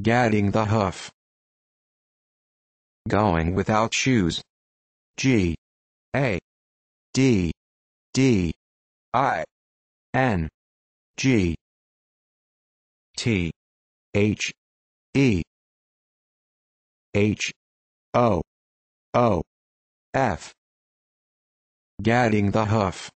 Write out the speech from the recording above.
Gadding the huff. Going without shoes. G. A. D. D. I. N. G. T. H. E. H. O. O. F. Gadding the huff.